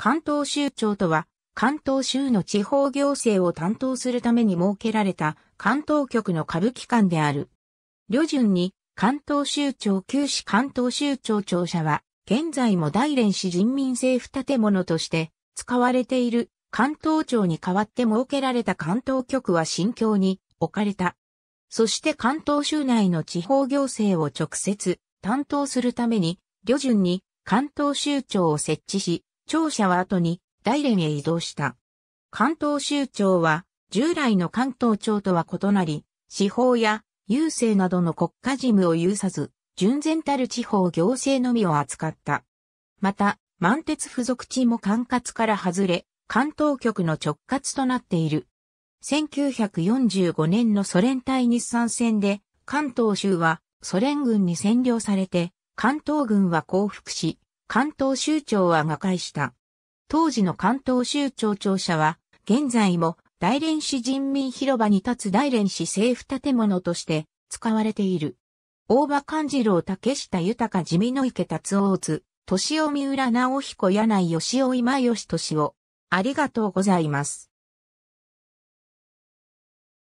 関東州庁とは、関東州の地方行政を担当するために設けられた関東局の下部機関である。旅順に、関東州庁旧市関東州庁庁舎は、現在も大連市人民政府建物として使われている関東庁に代わって設けられた関東局は新京に置かれた。そして関東州内の地方行政を直接担当するために、旅順に関東州庁を設置し、庁舎は後に大連へ移動した。関東州庁は従来の関東庁とは異なり、司法や郵政などの国家事務を有さず、純然たる地方行政のみを扱った。また、満鉄付属地も管轄から外れ、関東局の直轄となっている。1945年のソ連対日産戦で、関東州はソ連軍に占領されて、関東軍は降伏し、関東州庁は瓦解した。当時の関東州庁庁舎は、現在も大連市人民広場に立つ大連市政府建物として使われている。大場勘次郎竹下豊地味の池達大津、年尾三浦直彦柳井義雄今吉俊を、ありがとうございます。